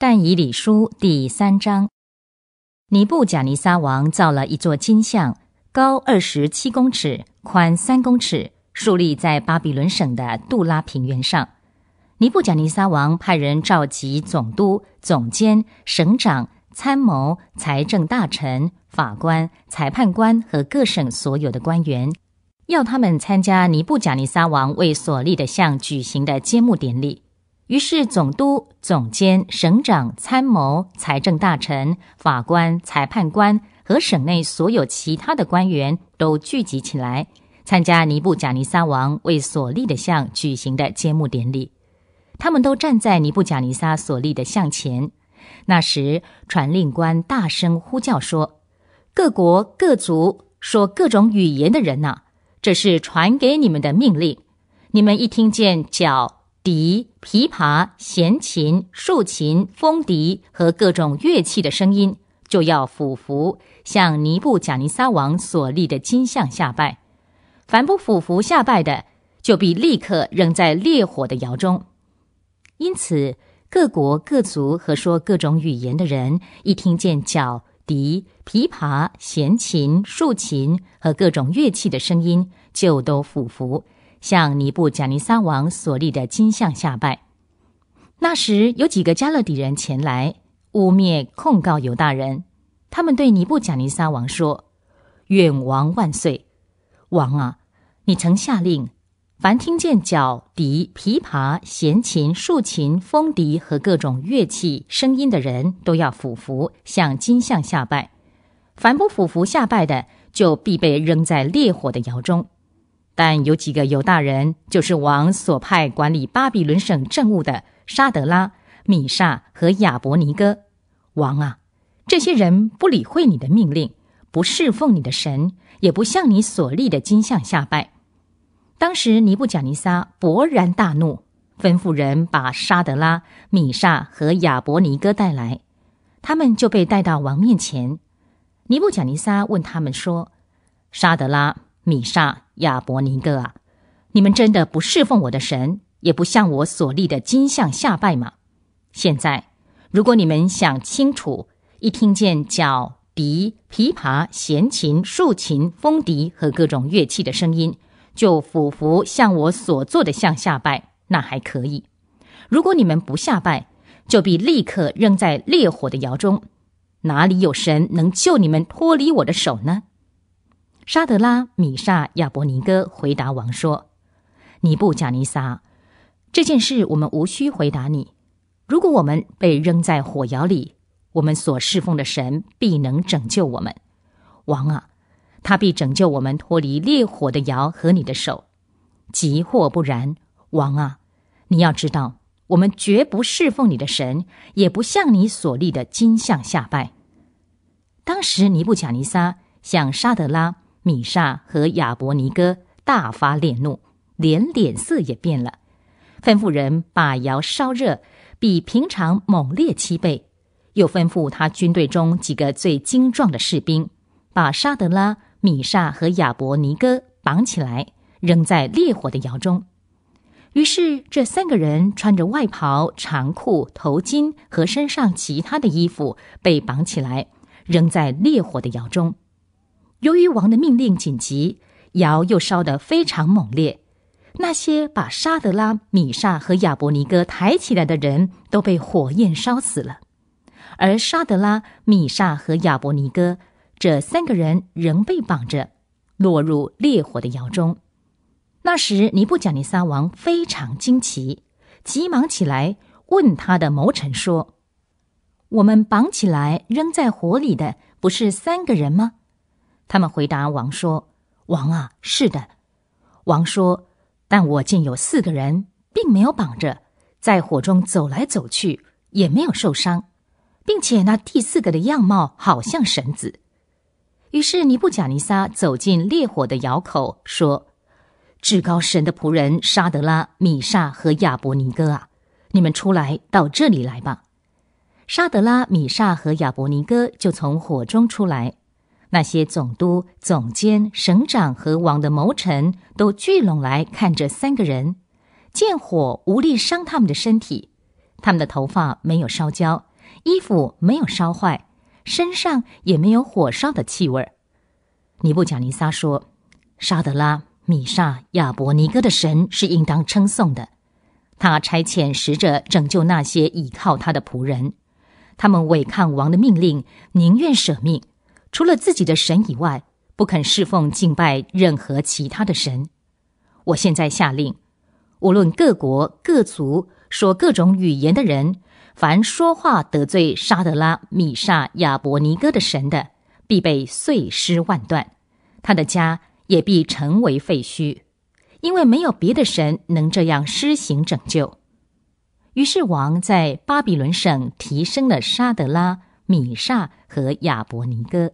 但以理书第三章，尼布贾尼撒王造了一座金像，高二十七公尺，宽三公尺，竖立在巴比伦省的杜拉平原上。尼布贾尼撒王派人召集总督、总监、省长、参谋、财政大臣、法官、裁判官和各省所有的官员，要他们参加尼布贾尼撒王为所立的像举行的揭幕典礼。于是，总督、总监、省长、参谋、财政大臣、法官、裁判官和省内所有其他的官员都聚集起来，参加尼布贾尼撒王为所立的像举行的揭幕典礼。他们都站在尼布贾尼撒所立的像前。那时，传令官大声呼叫说：“各国各族说各种语言的人呐，这是传给你们的命令。你们一听见叫。”笛、琵琶、弦琴、竖琴、风笛和各种乐器的声音，就要俯伏向尼布贾尼撒王所立的金像下拜；凡不俯伏下拜的，就必立刻扔在烈火的窑中。因此，各国各族和说各种语言的人，一听见角、笛、琵琶、弦琴、竖琴和各种乐器的声音，就都俯伏。向尼布贾尼撒王所立的金像下拜。那时有几个加勒底人前来污蔑控告犹大人，他们对尼布贾尼撒王说：“愿王万岁！王啊，你曾下令，凡听见角笛、琵琶、弦琴、竖琴、风笛和各种乐器声音的人都要俯伏向金像下拜，凡不俯伏下拜的，就必被扔在烈火的窑中。”但有几个犹大人，就是王所派管理巴比伦省政务的沙德拉、米煞和亚伯尼哥。王啊，这些人不理会你的命令，不侍奉你的神，也不向你所立的金像下拜。当时尼布甲尼撒勃然大怒，吩咐人把沙德拉、米煞和亚伯尼哥带来。他们就被带到王面前。尼布甲尼撒问他们说：“沙德拉。”米沙亚伯尼哥啊，你们真的不侍奉我的神，也不向我所立的金像下拜吗？现在，如果你们想清楚，一听见角笛、琵琶、弦琴、竖琴、风笛和各种乐器的声音，就俯伏向我所做的像下拜，那还可以；如果你们不下拜，就必立刻扔在烈火的窑中。哪里有神能救你们脱离我的手呢？沙德拉、米萨亚伯尼哥回答王说：“尼布贾尼撒，这件事我们无需回答你。如果我们被扔在火窑里，我们所侍奉的神必能拯救我们。王啊，他必拯救我们脱离烈火的窑和你的手。即或不然，王啊，你要知道，我们绝不侍奉你的神，也不向你所立的金像下拜。”当时尼布贾尼撒向沙德拉。米沙和亚伯尼哥大发烈怒，连脸色也变了，吩咐人把窑烧热，比平常猛烈七倍，又吩咐他军队中几个最精壮的士兵，把沙德拉、米沙和亚伯尼哥绑起来，扔在烈火的窑中。于是，这三个人穿着外袍、长裤、头巾和身上其他的衣服，被绑起来，扔在烈火的窑中。由于王的命令紧急，窑又烧得非常猛烈，那些把沙德拉、米沙和亚伯尼哥抬起来的人都被火焰烧死了，而沙德拉、米沙和亚伯尼哥这三个人仍被绑着，落入烈火的窑中。那时尼布甲尼撒王非常惊奇，急忙起来问他的谋臣说：“我们绑起来扔在火里的不是三个人吗？”他们回答王说：“王啊，是的。”王说：“但我见有四个人，并没有绑着，在火中走来走去，也没有受伤，并且那第四个的样貌好像神子。”于是尼布贾尼撒走进烈火的窑口，说：“至高神的仆人沙德拉、米煞和亚伯尼哥啊，你们出来到这里来吧。”沙德拉、米煞和亚伯尼哥就从火中出来。那些总督、总监、省长和王的谋臣都聚拢来看这三个人，见火无力伤他们的身体，他们的头发没有烧焦，衣服没有烧坏，身上也没有火烧的气味。尼布甲尼撒说：“沙德拉、米沙、亚伯尼哥的神是应当称颂的，他差遣使者拯救那些倚靠他的仆人，他们违抗王的命令，宁愿舍命。”除了自己的神以外，不肯侍奉敬拜任何其他的神。我现在下令，无论各国各族说各种语言的人，凡说话得罪沙德拉米沙亚伯尼哥的神的，必被碎尸万段，他的家也必成为废墟，因为没有别的神能这样施行拯救。于是王在巴比伦省提升了沙德拉米沙和亚伯尼哥。